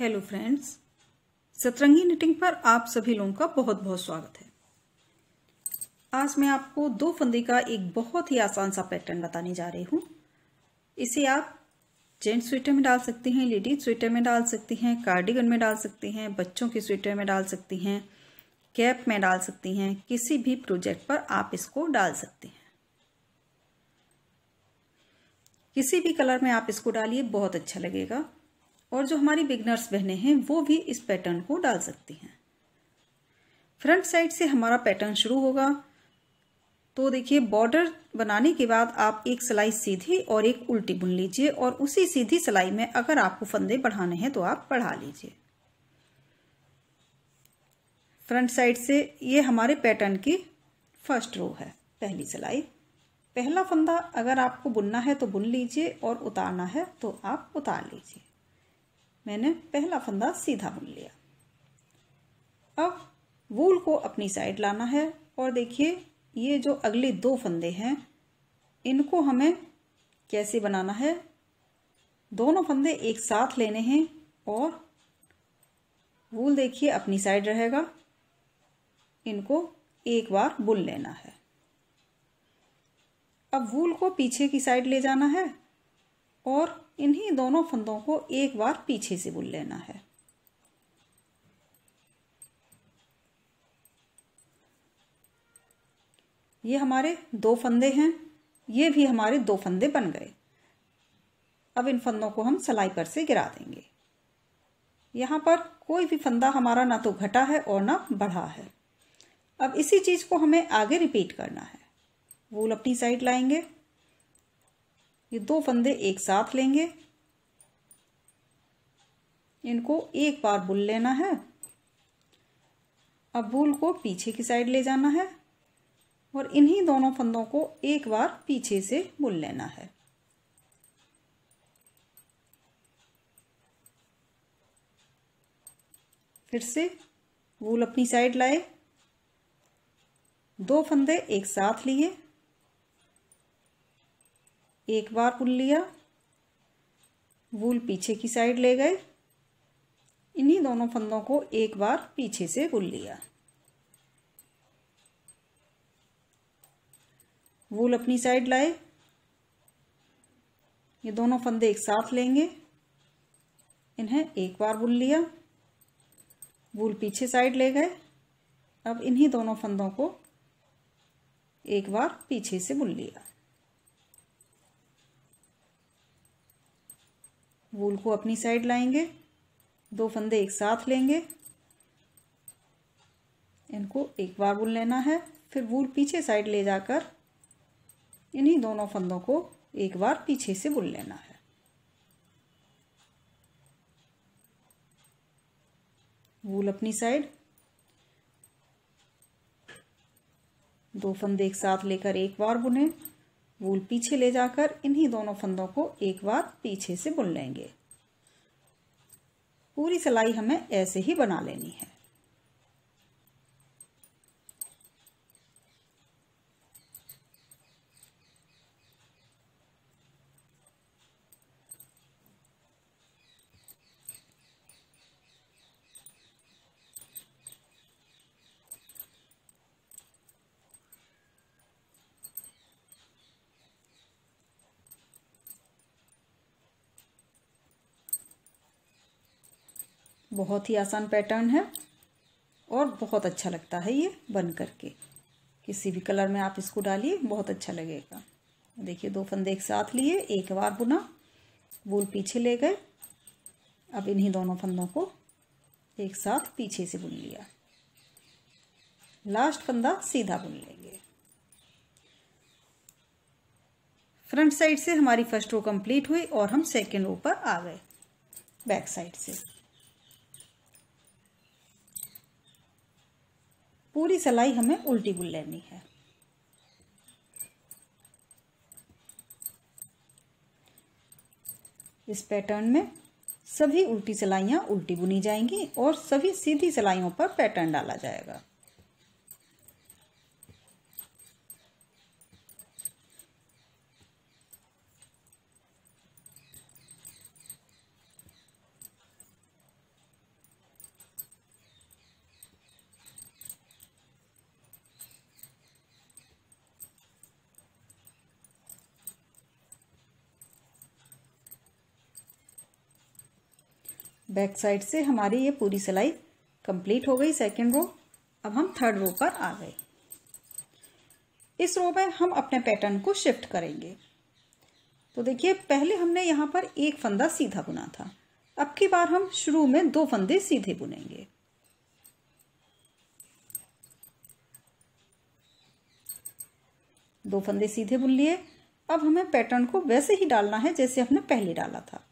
hello friends सतरंगी knitting पर आप सभी लोगों का बहुत बहुत स्वागत है आज मैं आपको दो फंदे का एक बहुत ही आसान सा पैटर्न बताने जा रही हूँ इसे आप जेंट्स स्वेटर में डाल सकते हैं लेडीज स्वेटर में डाल सकते हैं कार्डिगन में डाल सकते हैं बच्चों के स्वेटर में डाल सकती हैं कैप में डाल सकती हैं किसी भी प्रोजेक्ट पर आप इसको डाल सकते हैं किसी भी कलर में आप इसको डालिए बहुत अच्छा लगेगा और जो हमारी बिगनर्स बहनें हैं वो भी इस पैटर्न को डाल सकती हैं फ्रंट साइड से हमारा पैटर्न शुरू होगा तो देखिए बॉर्डर बनाने के बाद आप एक सिलाई सीधी और एक उल्टी बुन लीजिए और उसी सीधी सिलाई में अगर आपको फंदे बढ़ाने हैं तो आप बढ़ा लीजिए फ्रंट साइड से ये हमारे पैटर्न की फर्स्ट रो है पहली सिलाई पहला फंदा अगर आपको बुनना है तो बुन लीजिए और उतारना है तो आप उतार लीजिए मैंने पहला फंदा सीधा बुन लिया अब वूल को अपनी साइड लाना है और देखिए ये जो अगले दो फंदे हैं इनको हमें कैसे बनाना है दोनों फंदे एक साथ लेने हैं और वूल देखिए अपनी साइड रहेगा इनको एक बार बुन लेना है अब वूल को पीछे की साइड ले जाना है और इन्हीं दोनों फंदों को एक बार पीछे से बुन लेना है ये हमारे दो फंदे हैं ये भी हमारे दो फंदे बन गए अब इन फंदों को हम सलाई पर से गिरा देंगे यहाँ पर कोई भी फंदा हमारा ना तो घटा है और ना बढ़ा है अब इसी चीज़ को हमें आगे रिपीट करना है वूल अपनी साइड लाएंगे ये दो फंदे एक साथ लेंगे इनको एक बार बुल लेना है अब बुल को पीछे की साइड ले जाना है और इन्हीं दोनों फंदों को एक बार पीछे से बुल लेना है फिर से वूल अपनी साइड लाए दो फंदे एक साथ लिए एक बार उल लिया वूल पीछे की साइड ले गए इन्हीं दोनों फंदों को एक बार पीछे से उल लिया वूल अपनी साइड लाए ये दोनों फंदे एक साथ लेंगे इन्हें एक बार बुन लिया वूल पीछे साइड ले गए अब इन्हीं दोनों फंदों को एक बार पीछे से बुन लिया वूल को अपनी साइड लाएंगे दो फंदे एक साथ लेंगे इनको एक बार बुन लेना है फिर वूल पीछे साइड ले जाकर इन्हीं दोनों फंदों को एक बार पीछे से बुन लेना है वूल अपनी साइड दो फंदे एक साथ लेकर एक बार बुने वूल पीछे ले जाकर इन्हीं दोनों फंदों को एक बार पीछे से बुन लेंगे पूरी सिलाई हमें ऐसे ही बना लेनी है बहुत ही आसान पैटर्न है और बहुत अच्छा लगता है ये बन करके किसी भी कलर में आप इसको डालिए बहुत अच्छा लगेगा देखिए दो फंदे एक साथ लिए एक बार बुना बोल पीछे ले गए अब इन्हीं दोनों फंदों को एक साथ पीछे से बुन लिया लास्ट फंदा सीधा बुन लेंगे फ्रंट साइड से हमारी फर्स्ट रो कंप्लीट हुई और हम सेकेंड रो पर आ गए बैक साइड से पूरी सिलाई हमें उल्टी बुन लेनी है इस पैटर्न में सभी उल्टी सिलाइयाँ उल्टी बुनी जाएंगी और सभी सीधी सिलाइयों पर पैटर्न डाला जाएगा बैक साइड से हमारी ये पूरी सिलाई कंप्लीट हो गई सेकेंड रो अब हम थर्ड रो पर आ गए इस रो में हम अपने पैटर्न को शिफ्ट करेंगे तो देखिए पहले हमने यहाँ पर एक फंदा सीधा बुना था अब की बार हम शुरू में दो फंदे सीधे बुनेंगे दो फंदे सीधे बुन लिए अब हमें पैटर्न को वैसे ही डालना है जैसे हमने पहले डाला था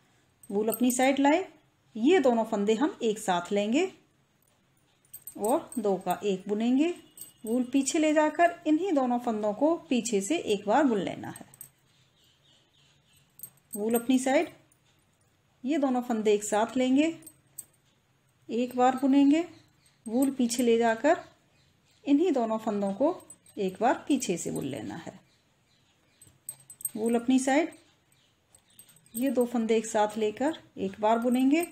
वूल अपनी साइड लाए ये दोनों फंदे हम एक साथ लेंगे और दो का एक बुनेंगे वूल पीछे ले जाकर इन्हीं दोनों फंदों को पीछे से एक बार बुन लेना है वूल अपनी साइड ये दोनों फंदे एक साथ लेंगे एक बार बुनेंगे वूल पीछे ले जाकर इन्हीं दोनों फंदों को एक बार पीछे से बुन लेना है वूल अपनी साइड ये दो फंदे एक साथ लेकर एक बार बुनेंगे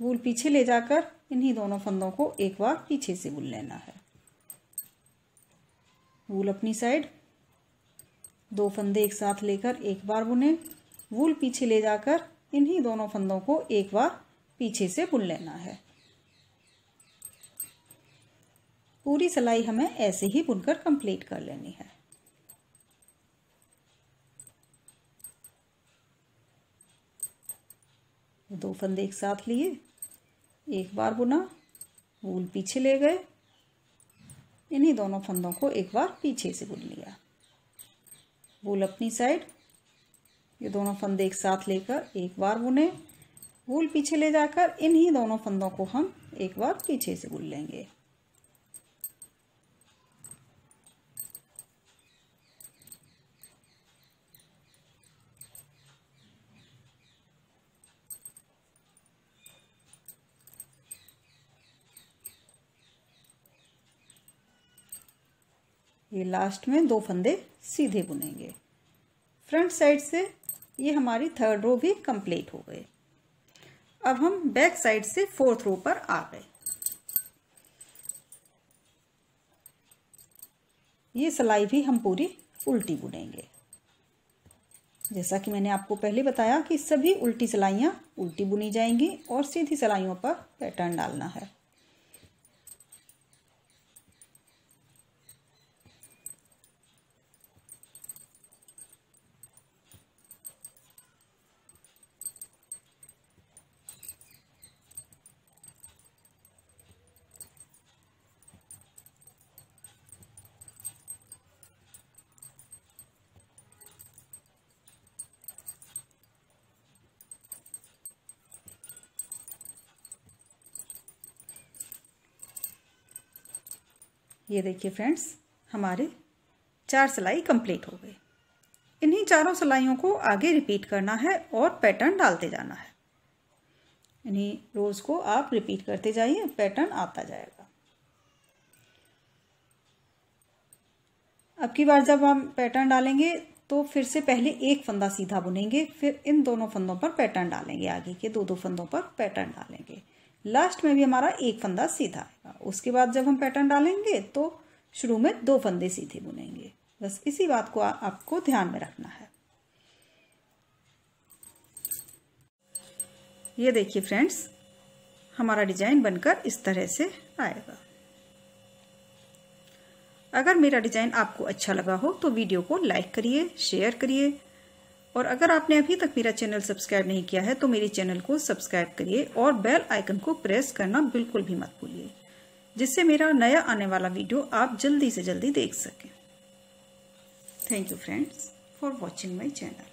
वूल पीछे ले जाकर इन्हीं दोनों फंदों को एक बार पीछे से बुन लेना है वूल अपनी साइड दो फंदे एक साथ लेकर एक बार बुने वूल पीछे ले जाकर इन्हीं दोनों फंदों को एक बार पीछे से बुन लेना है पूरी सिलाई हमें ऐसे ही बुनकर कंप्लीट कर लेनी है दो फंदे एक साथ लिए एक बार बुना वूल पीछे ले गए इन्हीं दोनों फंदों को एक बार पीछे से बुन लिया वूल अपनी साइड ये दोनों फंदे एक साथ लेकर एक बार बुने वूल पीछे ले जाकर इन्हीं दोनों फंदों को हम एक बार पीछे से बुन लेंगे ये लास्ट में दो फंदे सीधे बुनेंगे फ्रंट साइड से ये हमारी थर्ड रो भी कंप्लीट हो गई अब हम बैक साइड से फोर्थ रो पर आ गए ये सिलाई भी हम पूरी उल्टी बुनेंगे जैसा कि मैंने आपको पहले बताया कि सभी उल्टी सिलाइयाँ उल्टी बुनी जाएंगी और सीधी सिलाइयों पर पैटर्न डालना है ये देखिए फ्रेंड्स हमारे चार सिलाई कंप्लीट हो गई इन्हीं चारों सिलाइयों को आगे रिपीट करना है और पैटर्न डालते जाना है इन्हीं रोज़ को आप रिपीट करते जाइए पैटर्न आता जाएगा अब की बार जब हम पैटर्न डालेंगे तो फिर से पहले एक फंदा सीधा बुनेंगे फिर इन दोनों फंदों पर पैटर्न डालेंगे आगे के दो दो फंदों पर पैटर्न डालेंगे लास्ट में भी हमारा एक फंदा सीधा उसके बाद जब हम पैटर्न डालेंगे तो शुरू में दो फंदे सीधे बुनेंगे बस इसी बात को आ, आपको ध्यान में रखना है ये देखिए फ्रेंड्स हमारा डिजाइन बनकर इस तरह से आएगा अगर मेरा डिजाइन आपको अच्छा लगा हो तो वीडियो को लाइक करिए शेयर करिए और अगर आपने अभी तक मेरा चैनल सब्सक्राइब नहीं किया है तो मेरे चैनल को सब्सक्राइब करिए और बेल आइकन को प्रेस करना बिल्कुल भी मत भूलिए जिससे मेरा नया आने वाला वीडियो आप जल्दी से जल्दी देख सकें thank you friends for watching my channel